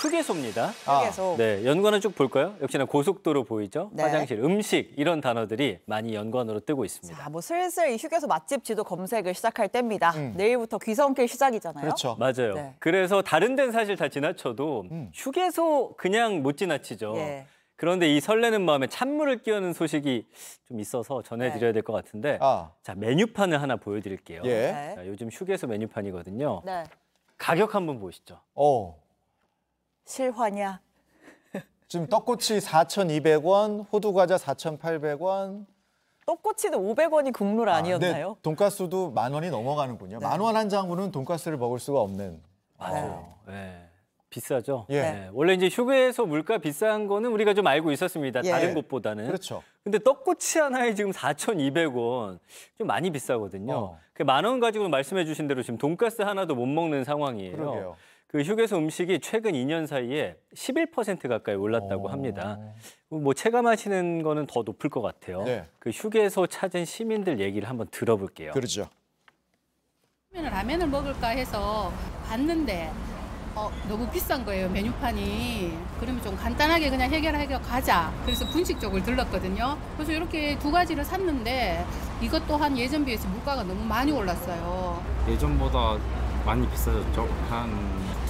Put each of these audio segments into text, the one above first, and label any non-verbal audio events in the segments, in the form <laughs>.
휴게소입니다. 아. 휴게소. 네, 연관을 쭉 볼까요? 역시나 고속도로 보이죠? 네. 화장실, 음식 이런 단어들이 많이 연관으로 뜨고 있습니다. 자, 뭐 슬슬 이 휴게소 맛집 지도 검색을 시작할 때입니다. 음. 내일부터 귀성길 시작이잖아요. 그렇죠. 맞아요. 네. 그래서 다른 데는 사실 다 지나쳐도 음. 휴게소 그냥 못 지나치죠. 예. 그런데 이 설레는 마음에 찬물을 끼얹는 소식이 좀 있어서 전해드려야 네. 될것 같은데 아. 자 메뉴판을 하나 보여드릴게요. 예. 네. 자, 요즘 휴게소 메뉴판이거든요. 네. 가격 한번 보시죠. 오. 어. 실화냐? 지금 떡꼬치 4,200원, 호두과자 4,800원. 떡꼬치도 500원이 국룰 아, 아니었나요? 아, 네, 돈가스도 만 원이 넘어가는군요. 네. 만원 한 장으로는 돈가스를 먹을 수가 없는. 맞아요. 네. 어, 예. 비싸죠. 예. 네. 원래 이제 휴게소 물가 비싼 거는 우리가 좀 알고 있었습니다. 예. 다른 곳보다는. 그렇죠. 근데 떡꼬치 하나에 지금 4,200원 좀 많이 비싸거든요. 어. 그만 원 가지고 말씀해 주신 대로 지금 돈가스 하나도 못 먹는 상황이에요. 그러게요. 그 휴게소 음식이 최근 2년 사이에 11% 가까이 올랐다고 오. 어. 합니다. 뭐 체감하시는 거는 더 높을 것 같아요. 네. 그 휴게소 찾은 시민들 얘기를 한번 들어볼게요. 그러죠. 라면을 먹을까 해서 봤는데 어, 너무 비싼 거예요 메뉴판이 그러면 좀 간단하게 그냥 해결하기 가자 그래서 분식 쪽을 들렀거든요 그래서 이렇게 두 가지를 샀는데 이것 또한 예전 비해서 물가가 너무 많이 올랐어요 예전보다 많이 비싸졌죠. 한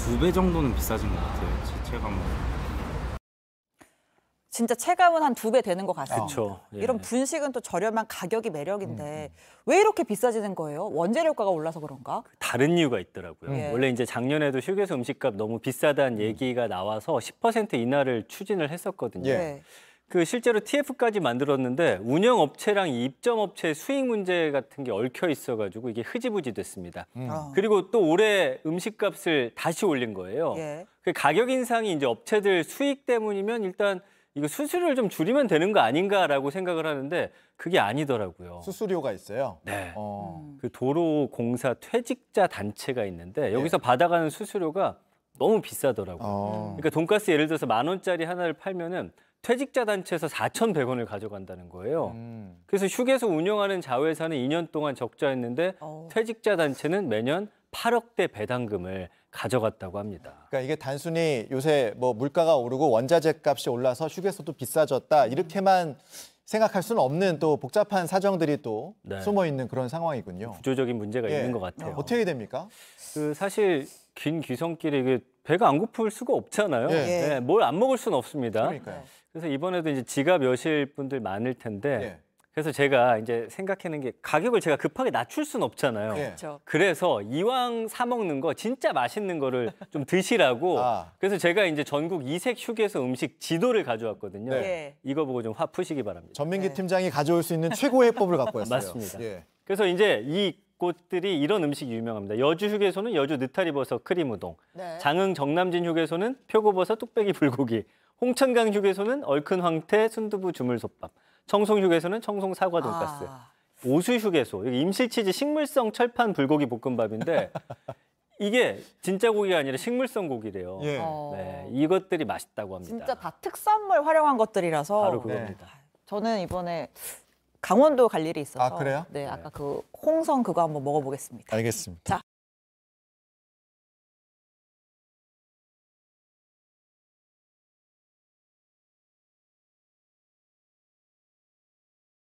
두 배 정도는 비싸진 것 같아요. 체감은. 진짜 체감은 한 두 배 되는 것 같아요. 그쵸, 예. 이런 분식은 또 저렴한 가격이 매력인데 음, 음. 왜 이렇게 비싸지는 거예요? 원재료가가 올라서 그런가? 그 다른 이유가 있더라고요. 예. 원래 이제 작년에도 휴게소 음식값 너무 비싸다는 얘기가 나와서 10% 인하를 추진을 했었거든요. 예. 그 실제로 TF까지 만들었는데 운영 업체랑 입점 업체의 수익 문제 같은 게 얽혀 있어 가지고 이게 흐지부지 됐습니다. 음. 아. 그리고 또 올해 음식값을 다시 올린 거예요. 예. 그 가격 인상이 이제 업체들 수익 때문이면 일단 이거 수수료를 좀 줄이면 되는 거 아닌가라고 생각을 하는데 그게 아니더라고요. 수수료가 있어요? 네. 어. 음. 그 도로 공사 퇴직자 단체가 있는데 예. 여기서 예. 받아가는 수수료가 너무 비싸더라고요. 어. 그러니까 돈가스 예를 들어서 만 원짜리 하나를 팔면은 퇴직자 단체에서 4,100원을 가져간다는 거예요. 음. 그래서 휴게소 운영하는 자회사는 2년 동안 적자였는데 어. 퇴직자 단체는 매년 8억대 배당금을 가져갔다고 합니다. 그러니까 이게 단순히 요새 뭐 물가가 오르고 원자재 값이 올라서 휴게소도 비싸졌다 음. 이렇게만 생각할 수는 없는 또 복잡한 사정들이 또 네. 숨어 있는 그런 상황이군요. 구조적인 문제가 예. 있는 것 같아요. 어떻게 됩니까? 그 사실 긴 귀성길이 배가 안 고플 수가 없잖아요. 예. 예. 네, 뭘안 먹을 수는 없습니다. 그러니까요. 그래서 이번에도 이제 지갑 여실 분들 많을 텐데 예. 그래서 제가 이제 생각하는 게 가격을 제가 급하게 낮출 수는 없잖아요. 예. 그래서 이왕 사 먹는 거 진짜 맛있는 거를 좀 드시라고 아. 그래서 제가 이제 전국 이색 휴게소 음식 지도를 가져왔거든요. 네. 이거 보고 좀화 푸시기 바랍니다. 전민기 네. 팀장이 가져올 수 있는 최고의 법을 갖고 왔어요. <laughs> 맞습니다. 예. 그래서 이제 이 곳들이 이런 음식이 유명합니다. 여주 휴게소는 여주 느타리버섯 크림 우동, 네. 장흥 정남진 휴게소는 표고버섯 뚝배기 불고기, 홍천강 휴게소는 얼큰 황태 순두부 주물솥밥, 청송 휴게소는 청송 사과 돈가스, 아. 오수 휴게소 여기 임실치즈 식물성 철판 불고기 볶음밥인데 <laughs> 이게 진짜 고기가 아니라 식물성 고기래요. 예. 어. 네, 이것들이 맛있다고 합니다. 진짜 다 특산물 활용한 것들이라서 바로 그겁니다. 네. 저는 이번에 강원도 갈 일이 있어서 아, 그래요? 네, 네, 아까 그 홍성 그거 한번 먹어보겠습니다. 알겠습니다. 자.